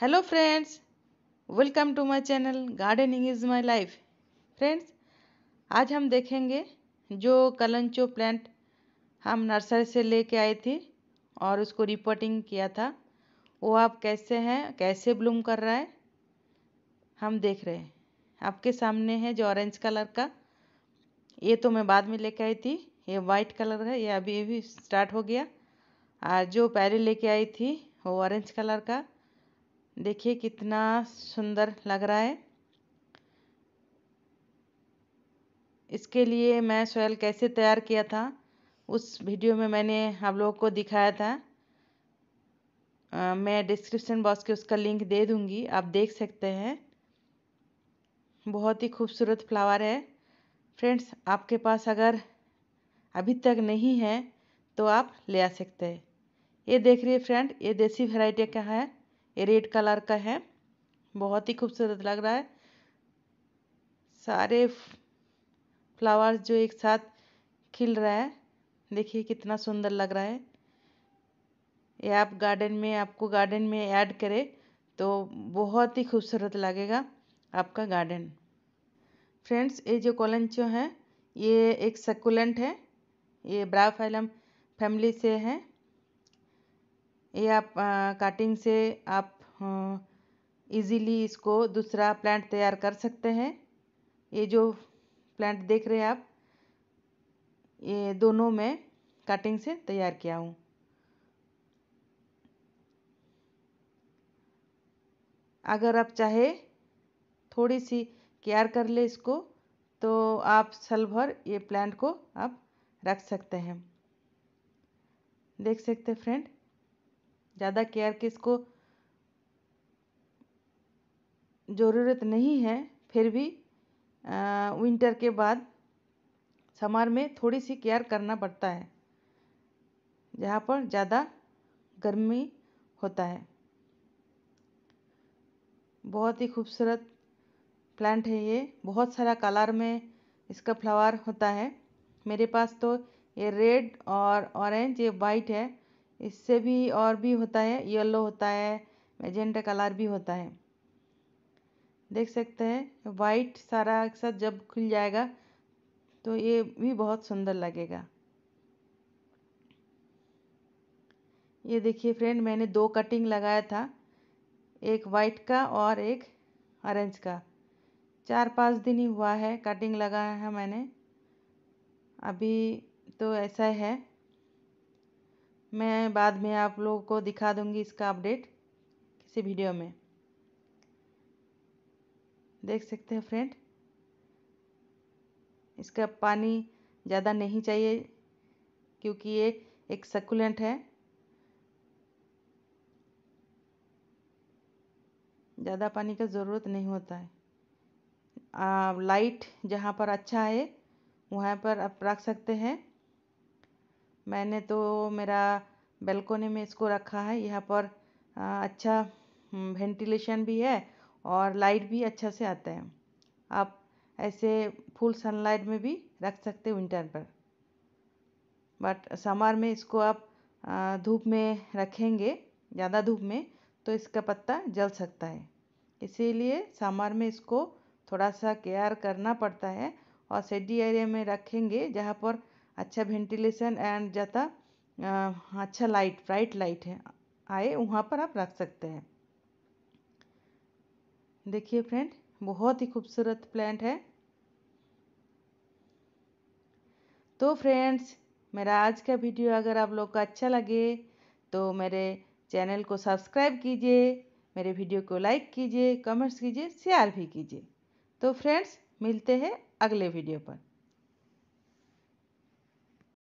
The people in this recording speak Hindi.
hello friends welcome to my channel gardening is my life friends आज हम देखेंगे जो कलंचो प्लांट हम नर्सरी से लेके आए थे और उसको रिपोर्टिंग किया था वो आप कैसे हैं कैसे ब्लूम कर रहा है हम देख रहे हैं आपके सामने है जो ऑरेंज कलर का ये तो मैं बाद में लेके आई थी ये वाइट कलर है ये अभी अभी स्टार्ट हो गया और जो पहले लेके आई थी वो ऑरेंज कलर का देखिए कितना सुंदर लग रहा है इसके लिए मैं सोयल कैसे तैयार किया था उस वीडियो में मैंने आप लोगों को दिखाया था आ, मैं डिस्क्रिप्शन बॉक्स के उसका लिंक दे दूँगी आप देख सकते हैं बहुत ही खूबसूरत फ्लावर है फ्रेंड्स आपके पास अगर अभी तक नहीं है तो आप ले आ सकते हैं ये देख रही है फ्रेंड ये देसी वेराइटी का है ये रेड कलर का है बहुत ही खूबसूरत लग रहा है सारे फ्लावर्स जो एक साथ खिल रहा है देखिए कितना सुंदर लग रहा है ये आप गार्डन में आपको गार्डन में ऐड करें तो बहुत ही खूबसूरत लगेगा आपका गार्डन फ्रेंड्स ये जो कॉलनचो है ये एक सकुलेंट है ये ब्राफाइलम फैमिली से है ये आप काटिंग से आप इजीली इसको दूसरा प्लांट तैयार कर सकते हैं ये जो प्लांट देख रहे हैं आप ये दोनों में कटिंग से तैयार किया हूँ अगर आप चाहे थोड़ी सी केयर कर ले इसको तो आप साल भर ये प्लांट को आप रख सकते हैं देख सकते फ्रेंड ज़्यादा केयर की इसको ज़रूरत नहीं है फिर भी आ, विंटर के बाद समर में थोड़ी सी केयर करना पड़ता है जहाँ पर ज़्यादा गर्मी होता है बहुत ही खूबसूरत प्लांट है ये बहुत सारा कलर में इसका फ्लावर होता है मेरे पास तो ये रेड और ऑरेंज ये वाइट है इससे भी और भी होता है येलो होता है मैजेंटा कलर भी होता है देख सकते हैं वाइट सारा एक साथ जब खुल जाएगा तो ये भी बहुत सुंदर लगेगा ये देखिए फ्रेंड मैंने दो कटिंग लगाया था एक वाइट का और एक ऑरेंज का चार पाँच दिन ही हुआ है कटिंग लगाया है मैंने अभी तो ऐसा है मैं बाद में आप लोगों को दिखा दूंगी इसका अपडेट किसी वीडियो में देख सकते हैं फ्रेंड इसका पानी ज़्यादा नहीं चाहिए क्योंकि ये एक सकुलेंट है ज़्यादा पानी का ज़रूरत नहीं होता है आ, लाइट जहाँ पर अच्छा है वहाँ पर आप रख सकते हैं मैंने तो मेरा बेलकोनी में इसको रखा है यहाँ पर अच्छा वेंटिलेशन हम्म, भी है और लाइट भी अच्छा से आता है आप ऐसे फुल सनलाइट में भी रख सकते विंटर पर बट समर में इसको आप धूप में रखेंगे ज़्यादा धूप में तो इसका पत्ता जल सकता है इसीलिए समर में इसको थोड़ा सा केयर करना पड़ता है और सेडी एरिया में रखेंगे जहाँ पर अच्छा वेंटिलेशन एंड ज़्यादा अच्छा लाइट ब्राइट लाइट है आए वहाँ पर आप रख सकते हैं देखिए फ्रेंड बहुत ही खूबसूरत प्लांट है तो फ्रेंड्स मेरा आज का वीडियो अगर आप लोग को अच्छा लगे तो मेरे चैनल को सब्सक्राइब कीजिए मेरे वीडियो को लाइक कीजिए कमेंट्स कीजिए शेयर भी कीजिए तो फ्रेंड्स मिलते हैं अगले वीडियो पर